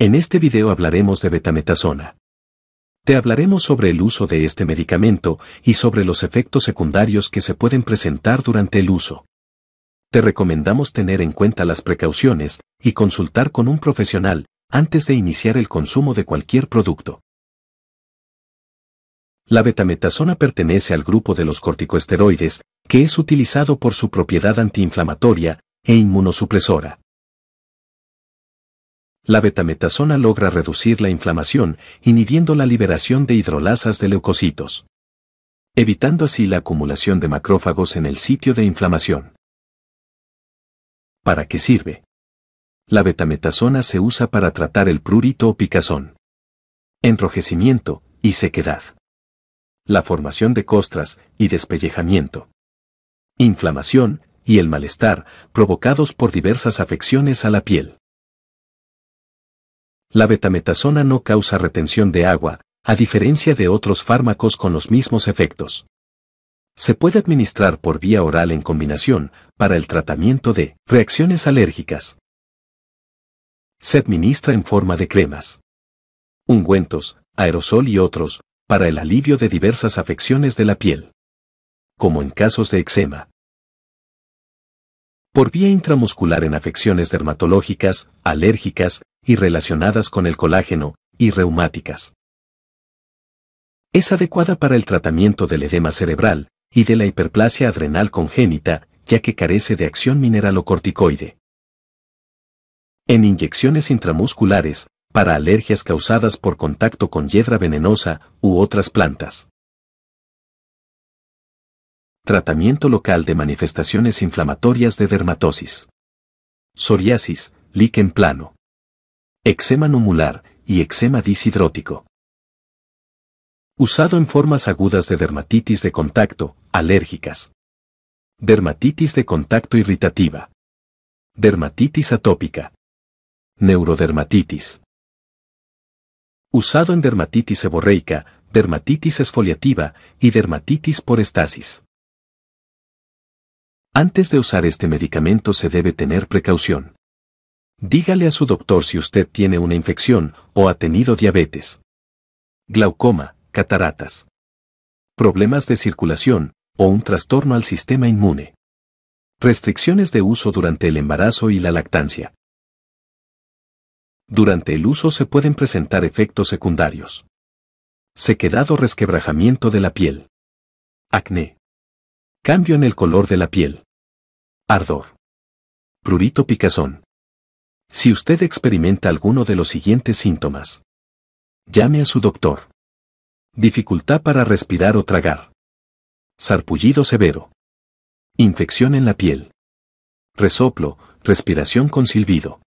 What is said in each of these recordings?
En este video hablaremos de betametasona. Te hablaremos sobre el uso de este medicamento y sobre los efectos secundarios que se pueden presentar durante el uso. Te recomendamos tener en cuenta las precauciones y consultar con un profesional antes de iniciar el consumo de cualquier producto. La betametasona pertenece al grupo de los corticosteroides, que es utilizado por su propiedad antiinflamatoria e inmunosupresora. La betametasona logra reducir la inflamación, inhibiendo la liberación de hidrolasas de leucocitos, evitando así la acumulación de macrófagos en el sitio de inflamación. ¿Para qué sirve? La betametasona se usa para tratar el prurito o picazón, enrojecimiento y sequedad, la formación de costras y despellejamiento, inflamación y el malestar provocados por diversas afecciones a la piel. La betametasona no causa retención de agua, a diferencia de otros fármacos con los mismos efectos. Se puede administrar por vía oral en combinación para el tratamiento de reacciones alérgicas. Se administra en forma de cremas, ungüentos, aerosol y otros, para el alivio de diversas afecciones de la piel, como en casos de eczema. Por vía intramuscular en afecciones dermatológicas, alérgicas, y relacionadas con el colágeno, y reumáticas. Es adecuada para el tratamiento del edema cerebral y de la hiperplasia adrenal congénita, ya que carece de acción mineralocorticoide. En inyecciones intramusculares, para alergias causadas por contacto con hiedra venenosa u otras plantas. Tratamiento local de manifestaciones inflamatorias de dermatosis. Psoriasis, líquen plano eczema numular y eczema disidrótico. Usado en formas agudas de dermatitis de contacto, alérgicas. Dermatitis de contacto irritativa. Dermatitis atópica. Neurodermatitis. Usado en dermatitis seborreica, dermatitis esfoliativa y dermatitis por estasis. Antes de usar este medicamento se debe tener precaución. Dígale a su doctor si usted tiene una infección o ha tenido diabetes, glaucoma, cataratas, problemas de circulación o un trastorno al sistema inmune. Restricciones de uso durante el embarazo y la lactancia. Durante el uso se pueden presentar efectos secundarios. Sequedad o resquebrajamiento de la piel. Acné. Cambio en el color de la piel. Ardor. Prurito picazón. Si usted experimenta alguno de los siguientes síntomas, llame a su doctor. Dificultad para respirar o tragar. Sarpullido severo. Infección en la piel. Resoplo, respiración con silbido.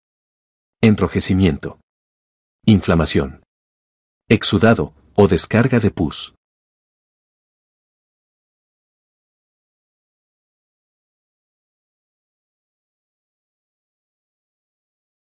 Enrojecimiento. Inflamación. Exudado o descarga de pus.